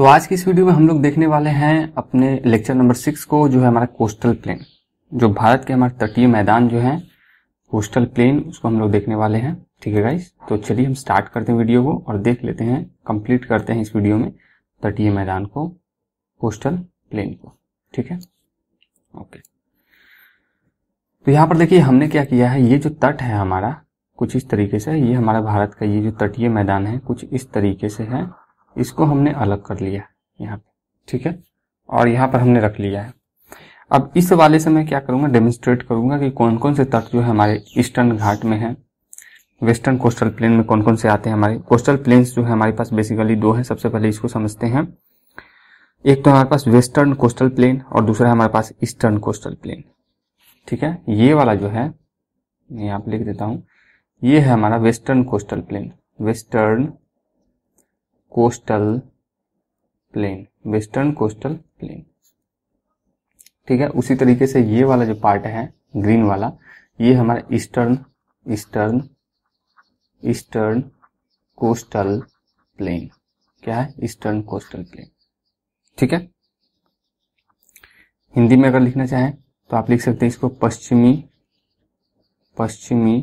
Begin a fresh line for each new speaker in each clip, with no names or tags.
तो आज की इस वीडियो में हम लोग देखने वाले हैं अपने लेक्चर नंबर सिक्स को जो है हमारा कोस्टल प्लेन जो भारत के हमारे तटीय मैदान जो है कोस्टल प्लेन उसको हम लोग देखने वाले हैं ठीक है गाइस तो चलिए हम स्टार्ट करते हैं वीडियो को और देख लेते हैं कंप्लीट करते हैं इस वीडियो में तटीय मैदान को कोस्टल प्लेन को ठीक है ओके तो यहाँ पर देखिए हमने क्या किया है ये जो तट है हमारा कुछ इस तरीके से ये हमारा भारत का ये जो तटीय मैदान है कुछ इस तरीके से है इसको हमने अलग कर लिया यहाँ पे ठीक है और यहाँ पर हमने रख लिया है अब इस वाले से मैं क्या करूँगा डेमोन्स्ट्रेट करूँगा कि कौन कौन से तट जो है हमारे ईस्टर्न घाट में है वेस्टर्न कोस्टल प्लेन में कौन कौन से आते हैं हमारे कोस्टल प्लेन्स जो है हमारे पास बेसिकली दो हैं सबसे पहले इसको समझते हैं एक तो हमारे पास वेस्टर्न कोस्टल प्लेन और दूसरा हमारे पास ईस्टर्न कोस्टल प्लेन ठीक है ये वाला जो है यहाँ पर लिख देता हूँ ये है हमारा western coastal plain western coastal plain western coastal plain ठीक है उसी तरीके से ये वाला जो पार्ट है ग्रीन वाला ये हमारा eastern eastern eastern coastal plain क्या है ईस्टर्न कोस्टल प्लेन ठीक है हिंदी में अगर लिखना चाहें तो आप लिख सकते हैं इसको पश्चिमी पश्चिमी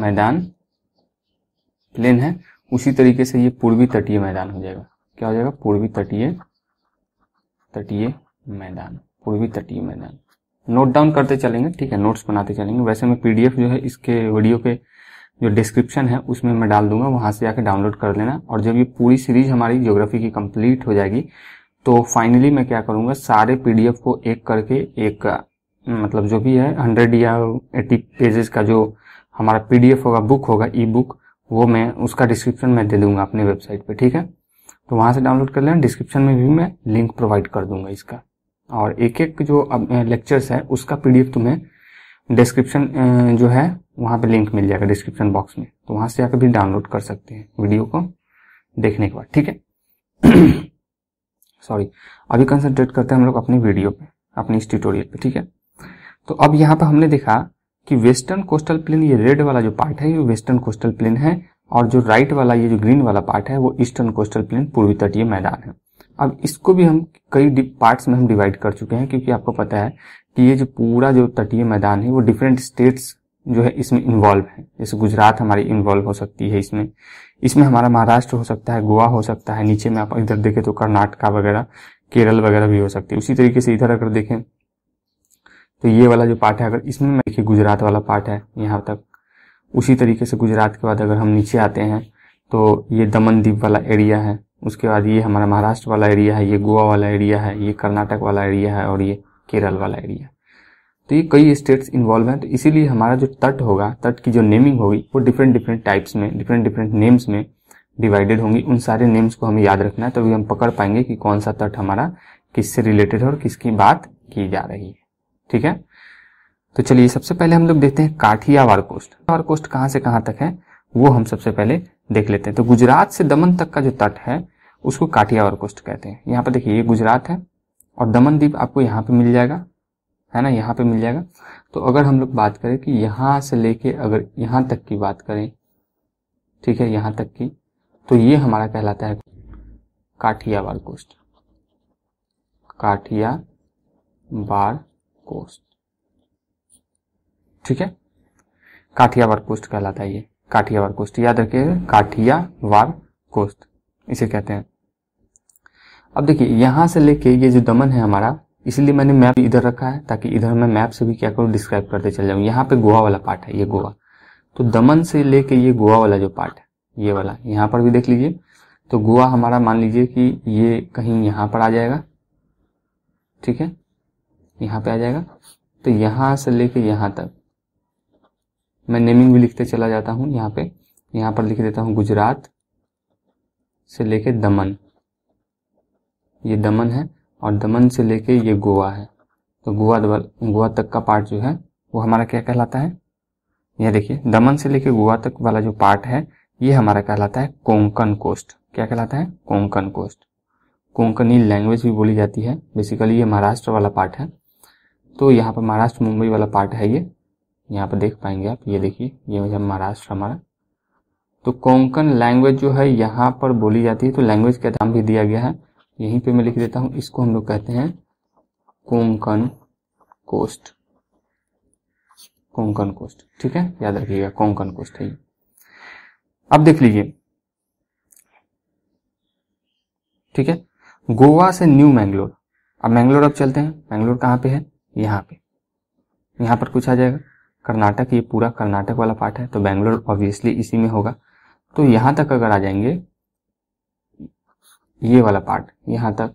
मैदान प्लेन है उसी तरीके से ये पूर्वी तटीय मैदान हो जाएगा क्या हो जाएगा पूर्वी तटीय तटीय मैदान पूर्वी तटीय मैदान नोट डाउन करते चलेंगे ठीक है नोट्स बनाते चलेंगे वैसे मैं पीडीएफ जो है इसके वीडियो के जो डिस्क्रिप्शन है उसमें मैं डाल दूंगा वहां से आके डाउनलोड कर लेना और जब ये पूरी सीरीज हमारी ज्योग्राफी की कंप्लीट हो जाएगी तो फाइनली मैं क्या करूंगा सारे पीडीएफ को एक करके एक मतलब जो भी है हंड्रेड या एटी पेजेस का जो हमारा पीडीएफ होगा बुक होगा ई बुक वो मैं उसका डिस्क्रिप्शन में दे दूंगा अपनी वेबसाइट पे ठीक है तो वहाँ से डाउनलोड कर लेना डिस्क्रिप्शन में भी मैं लिंक प्रोवाइड कर दूंगा इसका और एक एक जो लेक्चर्स है उसका पीडीएफ तुम्हें तो डिस्क्रिप्शन जो है वहां पे लिंक मिल जाएगा डिस्क्रिप्शन बॉक्स में तो वहाँ से जाकर भी डाउनलोड कर सकते हैं वीडियो को देखने के बाद ठीक है सॉरी अभी कंसंट्रेट करते हैं हम लोग अपनी वीडियो पे अपनी इस ट्यूटोरियल पे ठीक है तो अब यहाँ पर हमने देखा कि वेस्टर्न कोस्टल प्लेन ये रेड वाला जो पार्ट है ये वेस्टर्न कोस्टल प्लेन है और जो राइट वाला ये जो ग्रीन वाला पार्ट है वो ईस्टर्न कोस्टल प्लेन पूर्वी तटीय मैदान है अब इसको भी हम कई पार्ट्स में हम डिवाइड कर चुके हैं क्योंकि आपको पता है कि ये जो पूरा जो तटीय मैदान है वो डिफरेंट स्टेट्स जो है इसमें इन्वॉल्व है जैसे गुजरात हमारी इन्वॉल्व हो सकती है इसमें इसमें हमारा महाराष्ट्र हो सकता है गोवा हो सकता है नीचे में आप इधर देखें तो कर्नाटका वगैरह केरल वगैरह भी हो सकती है उसी तरीके से इधर अगर देखें तो ये वाला जो पार्ट है अगर इसमें मैं देखिए गुजरात वाला पार्ट है यहाँ तक उसी तरीके से गुजरात के बाद अगर हम नीचे आते हैं तो ये दमन द्वीप वाला एरिया है उसके बाद ये हमारा महाराष्ट्र वाला एरिया है ये गोवा वाला एरिया है ये कर्नाटक वाला एरिया है और ये केरल वाला एरिया तो ये कई स्टेट्स इन्वॉल्व हैं तो इसीलिए हमारा जो तट होगा तट की जो नेमिंग होगी वो डिफरेंट डिफरेंट टाइप्स में डिफरेंट डिफरेंट नेम्स में डिवाइडेड होंगी उन सारे नेम्स को हमें याद रखना है तभी तो हम पकड़ पाएंगे कि कौन सा तट हमारा किससे रिलेटेड है और किसकी बात की जा रही है ठीक है तो चलिए सबसे पहले हम लोग देखते हैं काठियावाड़ कोस्ट और कोस्ट कहां से कहां तक है वो हम सबसे पहले देख लेते हैं तो गुजरात से दमन तक का जो तट है उसको काठियावाड़ कोस्ट कहते हैं यहां पर देखिए ये गुजरात है और दमन द्वीप आपको यहाँ पे मिल जाएगा है ना यहाँ पे मिल जाएगा तो अगर हम लोग बात करें कि यहां से लेके अगर यहां तक की बात करें ठीक है यहां तक की तो ये हमारा कहलाता है काठियावाड़ कोस्ट काठिया बाढ़ कोस्ट ठीक है काठियावार कोस्ट कहलाता है ये काठियावार कोस्ट याद रखिए काठियावार कोस्ट इसे कहते हैं अब देखिए यहां से लेके ये जो दमन है हमारा इसलिए मैंने मैप इधर रखा है ताकि इधर मैं मैप से भी क्या करूं डिस्क्राइब करते चल जाऊं यहाँ पे गोवा वाला पार्ट है ये गोवा तो दमन से लेके ये गोवा वाला जो पार्ट है ये वाला यहाँ पर भी देख लीजिए तो गोवा हमारा मान लीजिए कि ये कहीं यहां पर आ जाएगा ठीक है यहाँ पे आ जाएगा तो यहाँ से लेके यहाँ तक मैं नेमिंग भी लिखते चला जाता हूँ यहाँ पे यहाँ पर लिख देता हूँ गुजरात से लेके दमन ये दमन है और दमन से लेके ये गोवा है तो गोवा गोवा तक का पार्ट जो है वो हमारा क्या कहलाता है यह देखिए दमन से लेके गोवा तक वाला जो पार्ट है ये हमारा कहलाता है कोंकण कोस्ट क्या कहलाता है कोंकण कोस्ट कोंकणी लैंग्वेज भी बोली जाती है बेसिकली ये महाराष्ट्र वाला पार्ट है तो यहाँ पर महाराष्ट्र मुंबई वाला पार्ट है ये यहाँ पर देख पाएंगे आप ये देखिए ये महाराष्ट्र हमारा तो कोंकण लैंग्वेज जो है यहाँ पर बोली जाती है तो लैंग्वेज का नाम भी दिया गया है यहीं पे मैं लिख देता हूँ इसको हम लोग कहते हैं कोंकण कोस्ट कोंकण कोस्ट ठीक है याद रखिएगा कोंकण कोस्ट है ये अब देख लीजिए ठीक है गोवा से न्यू मैंगलोर अब मैंगलोर अब चलते हैं मैंगलोर कहाँ पे है यहाँ पे यहाँ पर कुछ आ जाएगा कर्नाटक ये पूरा कर्नाटक वाला पार्ट है तो बेंगलोर ऑब्वियसली इसी में होगा तो यहाँ तक अगर आ जाएंगे ये वाला पार्ट यहाँ तक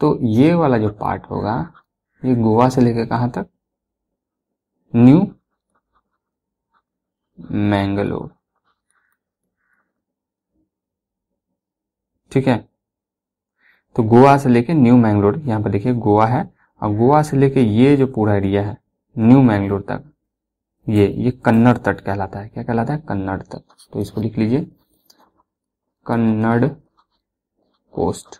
तो ये वाला जो पार्ट होगा ये गोवा से लेकर कहाँ तक न्यू मैंगलोर ठीक है तो गोवा से लेके न्यू मैंगलोर यहां पर देखिए गोवा है अब गोवा से लेके ये जो पूरा एरिया है न्यू मैंगलोर तक ये ये कन्नड़ तट कहलाता है क्या कहलाता है कन्नड़ तट तो इसको लिख लीजिए Kannada coast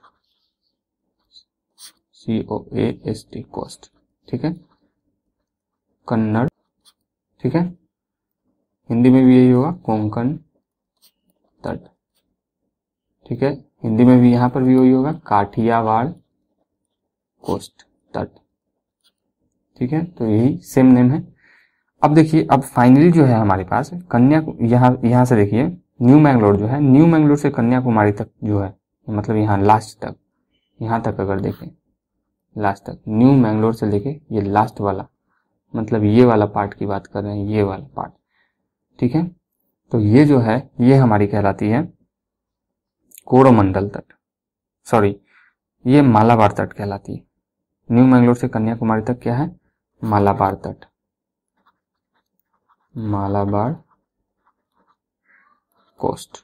C O A S T coast ठीक है कन्नड़ ठीक है हिंदी में भी यही होगा कोंकण तट ठीक है हिंदी में भी यहां पर भी वही होगा काठियावाड़ कोस्ट स्टार्ट ठीक है तो यही सेम नेम है अब देखिए अब फाइनली जो है हमारे पास कन्या यहाँ यहाँ से देखिए न्यू मैंगलोर जो है न्यू मैंगलोर से कन्याकुमारी तक जो है मतलब यहाँ लास्ट तक यहाँ तक अगर देखें लास्ट तक न्यू मैंगलोर से लेके ये लास्ट वाला मतलब ये वाला पार्ट की बात कर रहे हैं ये वाला पार्ट ठीक है तो ये जो है ये हमारी कहलाती है कोरोमंडल तट सॉरी ये मालाबार तट कहलाती है न्यू मैंगलोर से कन्याकुमारी तक क्या है मालाबार तट मालाबार कोस्ट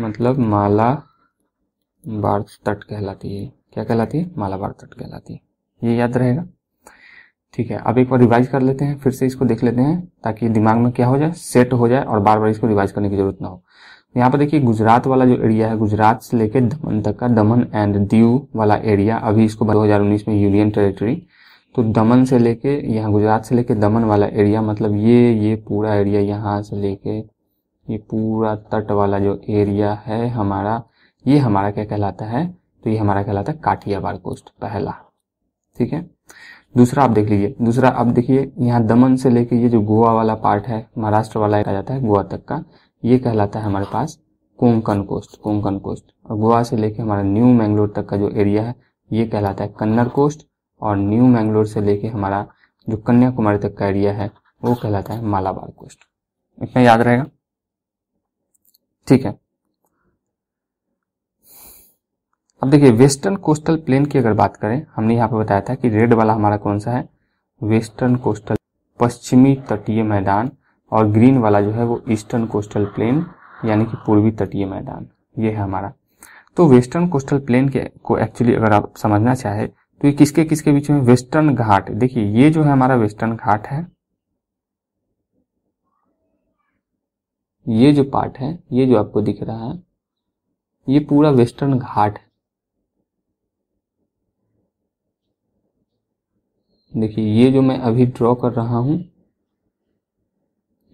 मतलब माला बार तट कहलाती है क्या कहलाती है मालाबार तट कहलाती है ये याद रहेगा ठीक है अब एक बार रिवाइज कर लेते हैं फिर से इसको देख लेते हैं ताकि दिमाग में क्या हो जाए सेट हो जाए और बार बार इसको रिवाइज करने की जरूरत ना हो यहाँ पर देखिए गुजरात वाला जो एरिया है गुजरात से लेकर दमन तक का दमन एंड दीव वाला एरिया अभी इसको 2019 में यूनियन टेरिटरी तो दमन से लेके यहाँ गुजरात से लेके दमन वाला एरिया मतलब ये ये पूरा एरिया यहाँ से लेके ये पूरा तट वाला जो एरिया है हमारा ये हमारा क्या कहलाता है तो ये हमारा कहलाता है काठियावाड़ कोस्ट पहला ठीक है दूसरा आप देख लीजिए दूसरा आप देखिए यहाँ दमन से लेके ये जो गोवा वाला पार्ट है महाराष्ट्र वाला कहा जाता है गोवा तक का ये कहलाता है हमारे पास कोंकण कोस्ट कोंकण कोस्ट और गोवा से लेके हमारा न्यू मैंगलोर तक का जो एरिया है ये कहलाता है कन्नर कोस्ट और न्यू मैंगलोर से लेके हमारा जो कन्याकुमारी तक का एरिया है वो कहलाता है मालाबार कोस्ट इतना याद रहेगा ठीक है अब देखिए वेस्टर्न कोस्टल प्लेन की अगर बात करें हमने यहाँ पे बताया था कि रेड वाला हमारा कौन सा है वेस्टर्न कोस्टल पश्चिमी तटीय मैदान और ग्रीन वाला जो है वो ईस्टर्न कोस्टल प्लेन यानी कि पूर्वी तटीय मैदान ये है हमारा तो वेस्टर्न कोस्टल प्लेन के को एक्चुअली अगर आप समझना चाहे तो ये किसके किसके बीच में वेस्टर्न घाट देखिए ये जो है हमारा वेस्टर्न घाट है ये जो पार्ट है ये जो आपको दिख रहा है ये पूरा वेस्टर्न घाट देखिए ये जो मैं अभी ड्रॉ कर रहा हूं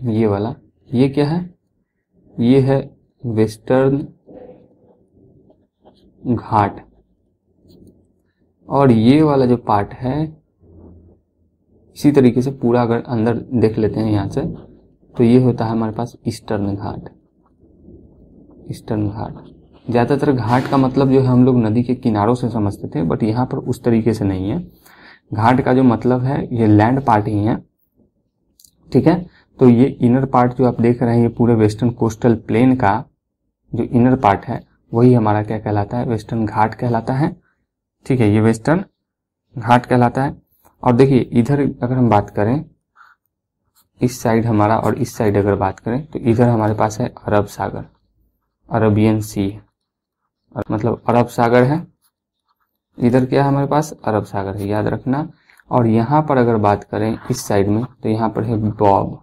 ये वाला ये क्या है ये है वेस्टर्न घाट और ये वाला जो पार्ट है इसी तरीके से पूरा अगर अंदर देख लेते हैं यहां से तो ये होता है हमारे पास ईस्टर्न घाट ईस्टर्न घाट ज़्यादातर घाट का मतलब जो है हम लोग नदी के किनारों से समझते थे बट यहां पर उस तरीके से नहीं है घाट का जो मतलब है ये लैंड पार्ट ही है ठीक है तो ये इनर पार्ट जो आप देख रहे हैं ये पूरे वेस्टर्न कोस्टल प्लेन का जो इनर पार्ट है वही हमारा क्या कहलाता है वेस्टर्न घाट कहलाता है ठीक है ये वेस्टर्न घाट कहलाता है और देखिए इधर अगर हम बात करें इस साइड हमारा और इस साइड अगर बात करें तो इधर हमारे पास है अरब सागर अरबियन सी मतलब अरब सागर है इधर क्या है हमारे पास अरब सागर है याद रखना और यहां पर अगर बात करें इस साइड में तो यहाँ पर है बॉब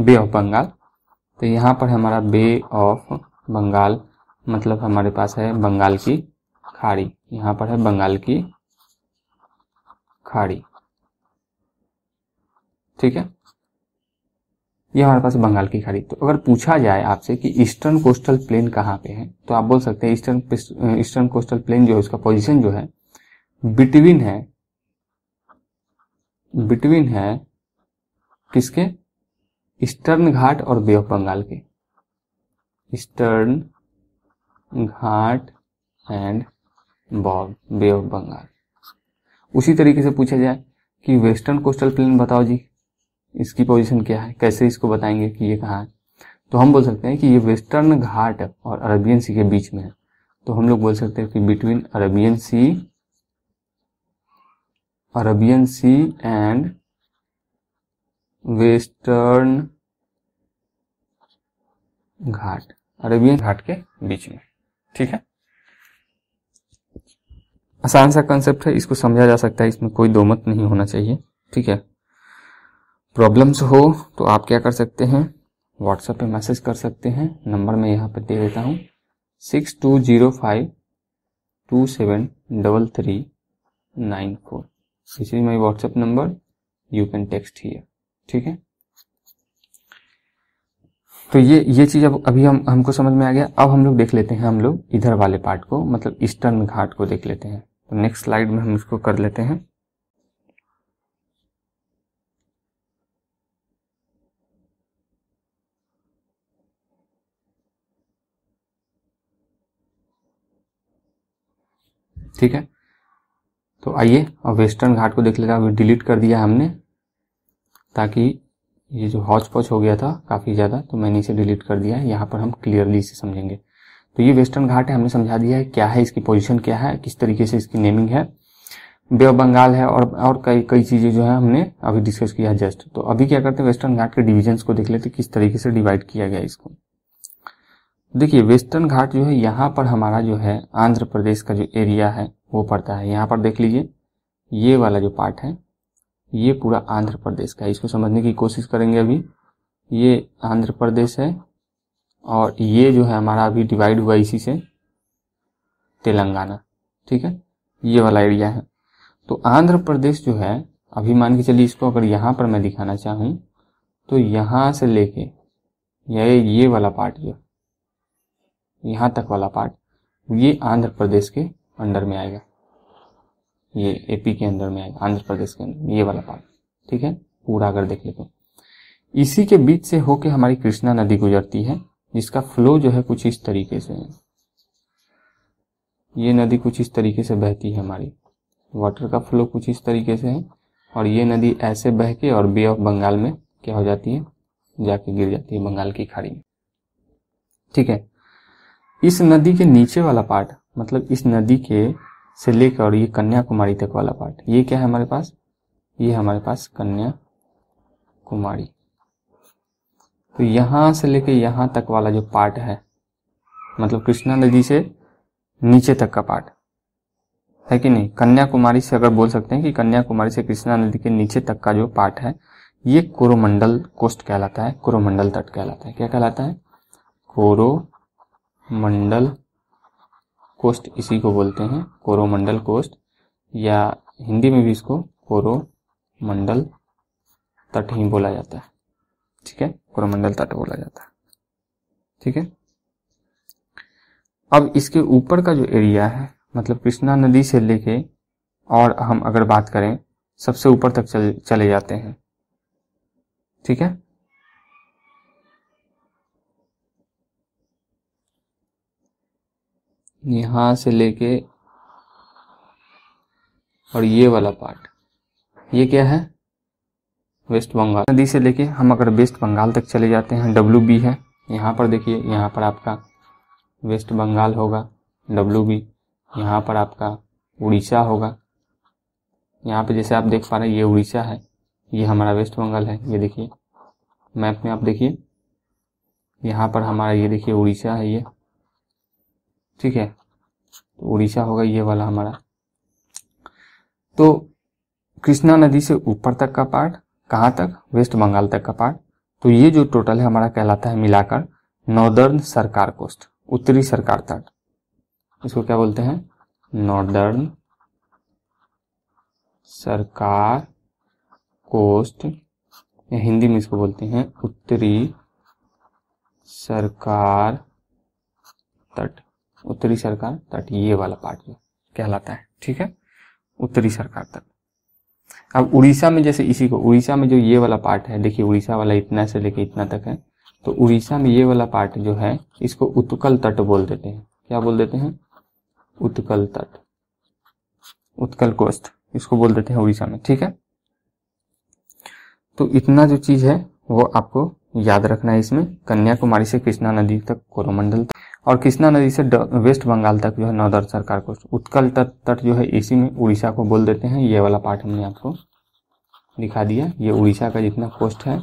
बे ऑफ बंगाल तो यहाँ पर हमारा बे ऑफ बंगाल मतलब हमारे पास है बंगाल की खाड़ी यहाँ पर है बंगाल की खाड़ी ठीक है ये हमारे पास बंगाल की खाड़ी तो अगर पूछा जाए आपसे कि ईस्टर्न कोस्टल प्लेन कहाँ पे है तो आप बोल सकते हैं ईस्टर्न ईस्टर्न कोस्टल प्लेन जो है उसका पोजीशन जो है बिटवीन है बिटवीन है किसके ईस्टर्न घाट और बे ऑफ बंगाल के eastern ghat and bob bay of Bengal उसी तरीके से पूछा जाए कि वेस्टर्न कोस्टल प्लेन बताओ जी इसकी पोजीशन क्या है कैसे इसको बताएंगे कि ये कहाँ है तो हम बोल सकते हैं कि ये वेस्टर्न घाट और अरबियन सी के बीच में है तो हम लोग बोल सकते हैं कि between Arabian sea Arabian sea and western ghat Arabian ghat के बीच में ठीक है आसान सा कंसेप्ट है इसको समझा जा सकता है इसमें कोई दो मत नहीं होना चाहिए ठीक है प्रॉब्लम्स हो तो आप क्या कर सकते हैं व्हाट्सएप पे मैसेज कर सकते हैं नंबर मैं यहाँ पर दे देता हूँ six two zero five two seven double three nine four इसी is my WhatsApp number you can text here ठीक है तो ये ये चीज अब अभी हम हमको समझ में आ गया अब हम लोग देख लेते हैं हम लोग इधर वाले पार्ट को मतलब ईस्टर्न घाट को देख लेते हैं तो नेक्स्ट स्लाइड में हम इसको कर लेते हैं ठीक है तो आइए अब वेस्टर्न घाट को देख लेते हैं डिलीट कर दिया हमने ताकि ये जो हॉच पॉच हो गया था काफ़ी ज़्यादा तो मैंने इसे डिलीट कर दिया है यहाँ पर हम क्लियरली इसे समझेंगे तो ये वेस्टर्न घाट है हमने समझा दिया है क्या है इसकी पोजीशन क्या है किस तरीके से इसकी नेमिंग है बे ऑफ बंगाल है और और कई कई चीज़ें जो है हमने अभी डिस्कस किया है जस्ट तो अभी क्या करते हैं वेस्टर्न घाट के डिविजन्स को देख लेते किस तरीके से डिवाइड किया गया इसको देखिए वेस्टर्न घाट जो है यहाँ पर हमारा जो है आंध्र प्रदेश का जो एरिया है वो पड़ता है यहाँ पर देख लीजिए ये वाला जो पार्ट है ये पूरा आंध्र प्रदेश का है इसको समझने की कोशिश करेंगे अभी ये आंध्र प्रदेश है और ये जो है हमारा अभी डिवाइड हुआ इसी से तेलंगाना ठीक है ये वाला एरिया है तो आंध्र प्रदेश जो है अभी मान के चलिए इसको अगर यहाँ पर मैं दिखाना चाहूँ तो यहाँ से लेके ये ये वाला पार्ट ये यहाँ तक वाला पार्ट ये आंध्र प्रदेश के अंडर में आएगा ये एपी के अंदर में आएगा आंध्र प्रदेश के अंदर ये वाला पार्ट ठीक है पूरा अगर देख तो इसी के बीच से होके हमारी कृष्णा नदी गुजरती है जिसका फ्लो जो है कुछ इस तरीके से है ये नदी कुछ इस तरीके से बहती है हमारी वाटर का फ्लो कुछ इस तरीके से है और ये नदी ऐसे बह के और बे ऑफ बंगाल में क्या हो जाती है जाके गिर जाती है बंगाल की खाड़ी में ठीक है इस नदी के नीचे वाला पार्ट मतलब इस नदी के से लेकर और ये कन्याकुमारी तक वाला पार्ट ये क्या है हमारे पास ये हमारे पास कन्या कुमारी तो यहां से लेकर यहां तक वाला जो पार्ट है मतलब कृष्णा नदी से नीचे तक का पार्ट है कि नहीं कन्याकुमारी से अगर बोल सकते हैं कि कन्याकुमारी से कृष्णा नदी के नीचे तक का जो पार्ट है ये कोरोमंडल कोस्ट कहलाता है कोरोमंडल तट कहलाता है क्या कहलाता है कोरोमंडल कोष्ट इसी को बोलते हैं कोरोमंडल कोष्ट या हिंदी में भी इसको कोरोमंडल तट ही बोला जाता है ठीक है कोरोमंडल तट बोला जाता है ठीक है अब इसके ऊपर का जो एरिया है मतलब कृष्णा नदी से लेके और हम अगर बात करें सबसे ऊपर तक चल, चले जाते हैं ठीक है यहाँ से लेके और ये वाला पार्ट ये क्या है वेस्ट बंगाल नदी से लेके हम अगर वेस्ट बंगाल तक चले जाते हैं डब्लू बी है यहाँ पर देखिए यहाँ पर आपका वेस्ट बंगाल होगा डब्लू बी यहाँ पर आपका उड़ीसा होगा यहाँ पे जैसे आप देख पा रहे हैं ये उड़ीसा है ये हमारा वेस्ट बंगाल है ये देखिए मैप में आप देखिए यहाँ पर हमारा ये देखिए उड़ीसा है ये ठीक है तो उड़ीसा होगा ये वाला हमारा तो कृष्णा नदी से ऊपर तक का पार्ट कहाँ तक वेस्ट बंगाल तक का पार्ट तो ये जो टोटल है हमारा कहलाता है मिलाकर नॉर्दर्न सरकार कोस्ट उत्तरी सरकार तट इसको क्या बोलते हैं नॉर्दर्न सरकार कोस्ट या हिंदी में इसको बोलते हैं उत्तरी सरकार तट उत्तरी सरकार तट ये वाला पार्ट जो कहलाता है ठीक है उत्तरी सरकार तट अब उड़ीसा में जैसे इसी को उड़ीसा में जो ये वाला पार्ट है देखिए उड़ीसा वाला इतना से लेके इतना तक है तो उड़ीसा में ये वाला पार्ट जो है इसको उत्कल तट बोल देते हैं क्या बोल देते हैं उत्कल तट उत्कल कोस्ट इसको बोल देते हैं उड़ीसा में ठीक है तो इतना जो चीज है वो आपको याद रखना है इसमें कन्याकुमारी से कृष्णा नदी तक कोरोमंडल और कृष्णा नदी से वेस्ट बंगाल तक जो है नौदर सरकार को उत्कल तट तट जो है इसी में उड़ीसा को बोल देते हैं ये वाला पार्ट हमने आपको दिखा दिया ये उड़ीसा का जितना कोस्ट है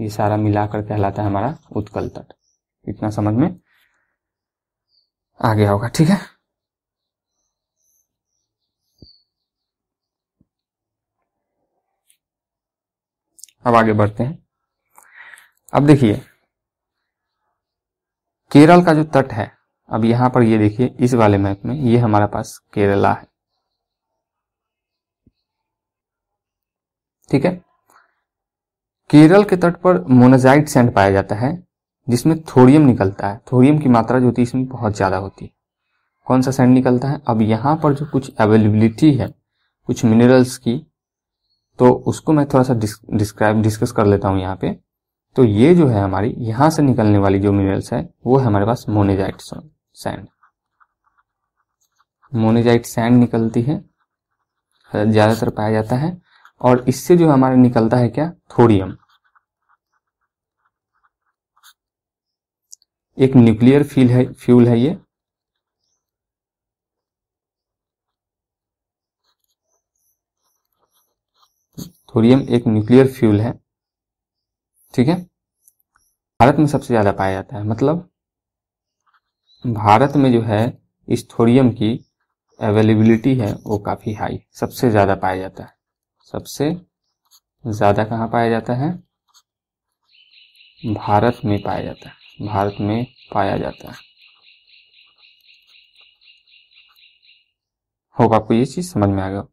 ये सारा मिलाकर कहलाता है हमारा उत्कल तट इतना समझ में आ गया होगा ठीक है अब आगे बढ़ते हैं अब देखिए केरल का जो तट है अब यहां पर ये देखिए इस वाले मैप में ये हमारे पास केरला है ठीक है केरल के तट पर मोनाजाइट सैंड पाया जाता है जिसमें थोरियम निकलता है थोरियम की मात्रा जो होती है इसमें बहुत ज़्यादा होती है कौन सा सैंड निकलता है अब यहाँ पर जो कुछ अवेलेबिलिटी है कुछ मिनरल्स की तो उसको मैं थोड़ा सा डिस्क्राइब डिस्कस कर लेता हूँ यहाँ पे तो ये जो है हमारी यहां से निकलने वाली जो मिनरल्स है वो है हमारे पास मोनेजाइट सैंड मोनेजाइट सैंड निकलती है ज़्यादातर पाया जाता है और इससे जो हमारे निकलता है क्या थोरियम एक न्यूक्लियर फ्यूल है फ्यूल है ये थोरियम एक न्यूक्लियर फ्यूल है ठीक है भारत में सबसे ज़्यादा पाया जाता है मतलब भारत में जो है इस थोरियम की अवेलेबिलिटी है वो काफ़ी हाई सबसे ज़्यादा पाया जाता है सबसे ज़्यादा कहाँ पाया जाता है भारत में पाया जाता है भारत में पाया जाता है होगा आपको ये चीज़ समझ में आ गया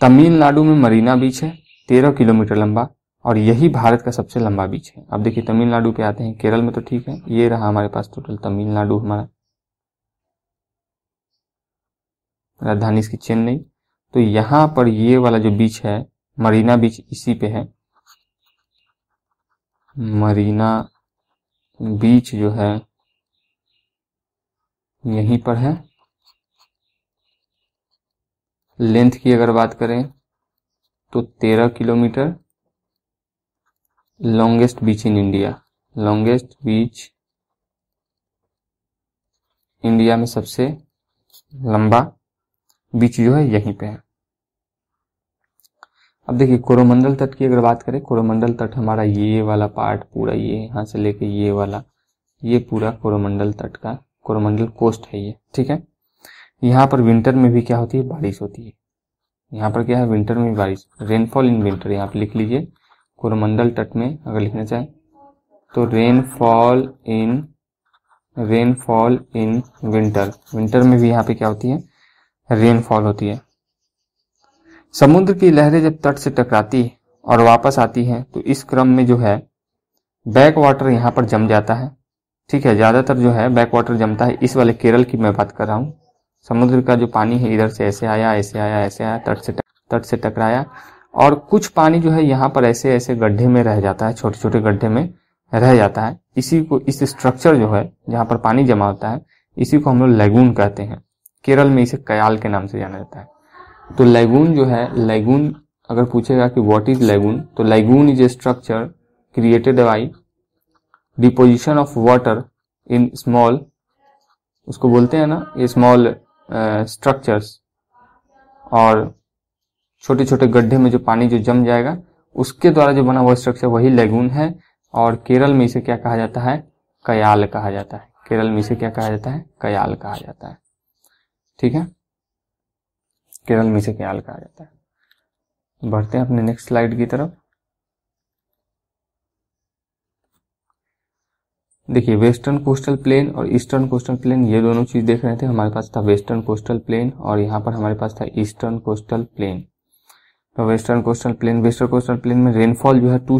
तमिलनाडु में मरीना बीच है तेरह किलोमीटर लंबा और यही भारत का सबसे लंबा बीच है अब देखिए तमिलनाडु पे आते हैं केरल में तो ठीक है ये रहा हमारे पास टोटल तमिलनाडु हमारा राजधानी इसकी चेन्नई तो यहाँ पर ये वाला जो बीच है मरीना बीच इसी पे है मरीना बीच जो है यहीं पर है लेंथ की अगर बात करें तो तेरह kilometre longest beach in India longest beach India में सबसे लंबा बीच जो है यहीं पे है अब देखिए कोरोमंडल तट की अगर बात करें कोरोमंडल तट हमारा ये वाला पार्ट पूरा ये यहां से लेके ये वाला ये पूरा कोरोमंडल तट का कोरोमंडल कोस्ट है ये ठीक है यहाँ पर विंटर में भी क्या होती है बारिश होती है यहाँ पर क्या है विंटर में भी बारिश रेनफॉल इन विंटर यहाँ पर लिख लीजिए कोरमंडल तट में अगर लिखना चाहें तो rainfall in rainfall in winter winter में भी यहाँ पे क्या होती है रेनफॉल होती है समुद्र की लहरें जब तट से टकराती और वापस आती हैं तो इस क्रम में जो है बैक वाटर यहाँ पर जम जाता है ठीक है ज़्यादातर जो है बैक वाटर जमता है इस वाले केरल की मैं बात कर रहा हूँ समुद्र का जो पानी है इधर से ऐसे आया ऐसे आया ऐसे आया तट से तट से टकराया और कुछ पानी जो है यहाँ पर ऐसे ऐसे गड्ढे में रह जाता है छोटे छोटे गड्ढे में रह जाता है इसी को इस स्ट्रक्चर जो है जहाँ पर पानी जमा होता है इसी को हम लोग लैगून कहते हैं केरल में इसे कयाल के नाम से जाना जाता है तो लैगून जो है लैगून अगर पूछेगा कि व्हाट इज लैगून तो lagoon is a structure created by deposition of water in small उसको बोलते हैं ना ये स्मॉल स्ट्रक्चर्स uh, और छोटे छोटे गड्ढे में जो पानी जो जम जाएगा उसके द्वारा जो बना हुआ स्ट्रक्चर वही लेगून है और केरल में इसे क्या कहा जाता है कयाल कहा जाता है केरल में इसे क्या कहा जाता है कयाल कहा जाता है ठीक है केरल में इसे कयाल कहा जाता है बढ़ते हैं अपने नेक्स्ट स्लाइड की तरफ देखिए वेस्टर्न कोस्टल प्लेन और ईस्टर्न कोस्टल प्लेन ये दोनों चीज देख रहे थे हमारे पास था वेस्टर्न कोस्टल प्लेन और यहाँ पर हमारे पास था eastern coastal plain western coastal plain western coastal plain में रेनफॉल जो है two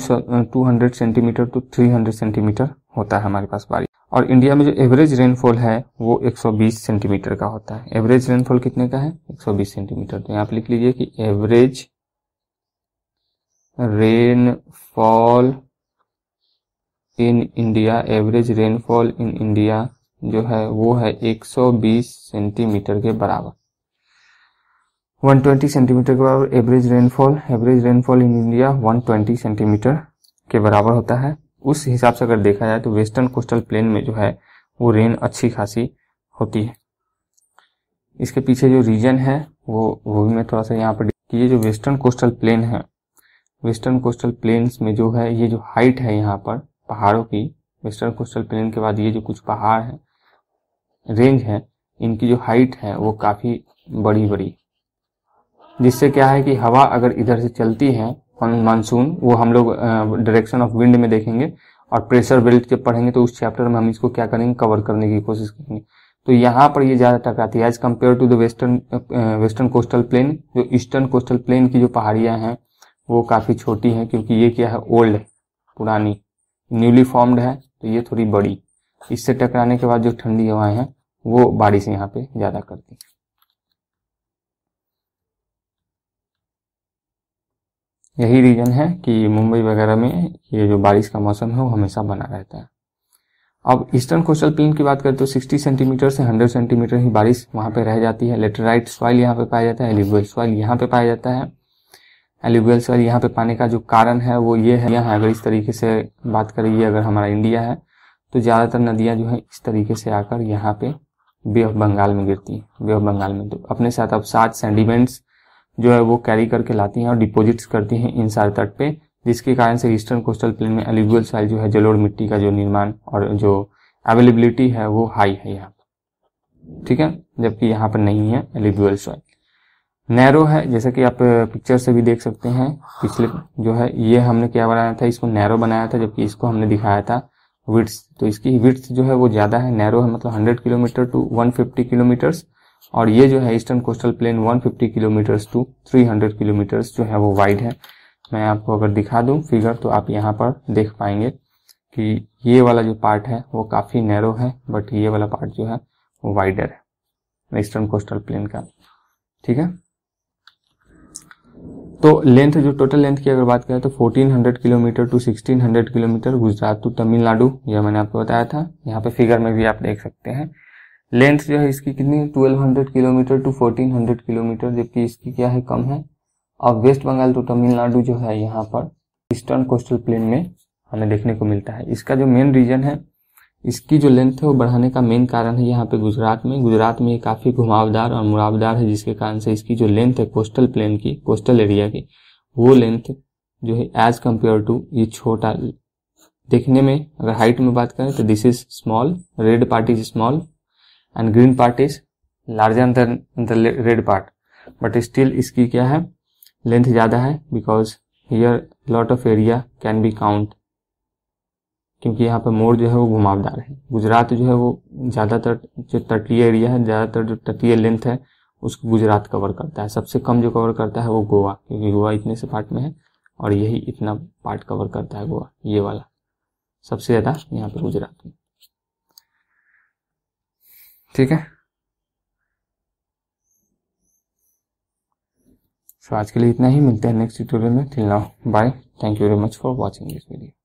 two hundred centimetre to three hundred centimetre होता है हमारे पास बारिश और इंडिया में जो एवरेज रेनफॉल है वो 120 सेंटीमीटर का होता है एवरेज रेनफॉल कितने का है 120 सेंटीमीटर तो यहाँ आप लिख लीजिए कि average rainfall in India average rainfall in India जो है वो है 120 सेंटीमीटर के बराबर 120 सेंटीमीटर के बराबर average rainfall average rainfall in India 120 centimetre के बराबर होता है उस हिसाब से अगर देखा जाए तो वेस्टर्न कोस्टल प्लेन में जो है वो रेन अच्छी खासी होती है इसके पीछे जो रीजन है वो वो भी मैं थोड़ा सा यहाँ पर कि ये जो वेस्टर्न कोस्टल प्लेन है वेस्टर्न कोस्टल प्लेन्स में जो है ये जो हाइट है यहाँ पर पहाड़ों की वेस्टर्न कोस्टल प्लेन के बाद ये जो कुछ पहाड़ हैं रेंज है इनकी जो हाइट है वो काफ़ी बड़ी बड़ी जिससे क्या है कि हवा अगर इधर से चलती है मानसून वो हम लोग डायरेक्शन ऑफ विंड में देखेंगे और प्रेशर बेल्ट जब पढ़ेंगे तो उस चैप्टर में हम इसको क्या करेंगे कवर करने की कोशिश करेंगे तो यहाँ पर ये ज़्यादा टकराती है as compare to the western western coastal plain जो ईस्टर्न कोस्टल प्लेन की जो पहाड़ियाँ हैं वो काफ़ी छोटी हैं क्योंकि ये क्या है ओल्ड पुरानी न्यूली फॉर्म्ड है तो ये थोड़ी बड़ी इससे टकराने के बाद जो ठंडी हवाएं हैं वो बारिश यहाँ पे ज़्यादा करती है यही रीज़न है कि मुंबई वगैरह में ये जो बारिश का मौसम है वो हमेशा बना रहता है अब ईस्टर्न कोस्टल प्लेन की बात करें तो 60 सेंटीमीटर से 100 सेंटीमीटर ही बारिश वहाँ पे रह जाती है लेटराइट सॉइल यहाँ पे पाया जाता है एलिगुअल सॉइल यहाँ पे पाया जाता है एलिगुअल सॉइल यहाँ पे पाने का जो कारण है वो ये है यहाँ अगर इस तरीके से बात करिए अगर हमारा इंडिया है तो ज़्यादातर नदियाँ जो है इस तरीके से आकर यहाँ पे बे ऑफ बंगाल में गिरती हैं बे ऑफ बंगाल में तो अपने साथ अब सात सेंडिमेंट्स जो है वो कैरी करके लाती हैं और डिपोजिट्स करती हैं इन सारे तट पे जिसके कारण से ईस्टर्न कोस्टल प्लेन में एलिगुअल सॉइल जो है जलोड़ मिट्टी का जो निर्माण और जो अवेलेबिलिटी है वो हाई है यहाँ पर ठीक है जबकि यहाँ पर नहीं है एलिगुअल सॉइल नैरो है जैसा कि आप पिक्चर से भी देख सकते हैं पिछले जो है ये हमने क्या बनाया था इसको नैरो बनाया था जबकि इसको हमने दिखाया था विड्स तो इसकी विड्स जो है वो ज़्यादा है नैरो है मतलब 100 किलोमीटर टू 150 किलोमीटर्स और ये जो है eastern coastal plain 150 kilometres to 300 kilometres जो है वो वाइड है मैं आपको अगर दिखा दूं फिगर तो आप यहाँ पर देख पाएंगे कि ये वाला जो पार्ट है वो काफ़ी नैरो है बट ये वाला पार्ट जो है वो वाइडर है ईस्टर्न कोस्टल प्लेन का ठीक है तो लेंथ जो टोटल लेंथ की अगर बात करें तो 1400 kilometre to 1600 kilometre Gujarat to Tamil Nadu यह मैंने आपको बताया था यहाँ पे फिगर में भी आप देख सकते हैं लेंथ जो है इसकी कितनी twelve hundred kilometre to fourteen hundred kilometre जबकि इसकी क्या है कम है और वेस्ट बंगाल तो तमिलनाडु जो है यहाँ पर ईस्टर्न कोस्टल प्लेन में हमें देखने को मिलता है इसका जो मेन रीजन है इसकी जो लेंथ है वो बढ़ाने का मेन कारण है यहाँ पे गुजरात में गुजरात में ये काफ़ी घुमावदार और मुरावदार है जिसके कारण से इसकी जो लेंथ है कोस्टल प्लेन की कोस्टल एरिया की वो लेंथ जो है एज कम्पेयर टू ये छोटा देखने में अगर हाइट में बात करें तो this is small red part is small and green part is larger than the red part but still इसकी क्या है लेंथ ज़्यादा है because here lot of area can be count क्योंकि यहाँ पर मोर जो है वो घुमावदार है गुजरात जो है वो ज़्यादातर जो तटीय एरिया है ज़्यादातर जो तटीय लेंथ है उसको गुजरात कवर करता है सबसे कम जो कवर करता है वो गोवा क्योंकि गोवा इतने से पार्ट में है और यही इतना पार्ट कवर करता है गोवा ये वाला सबसे ज़्यादा यहाँ पर गुजरात में ठीक है सो so, आज के लिए इतना ही मिलते हैं नेक्स्ट ट्यूटोरियल में till now bye thank you very much for watching this video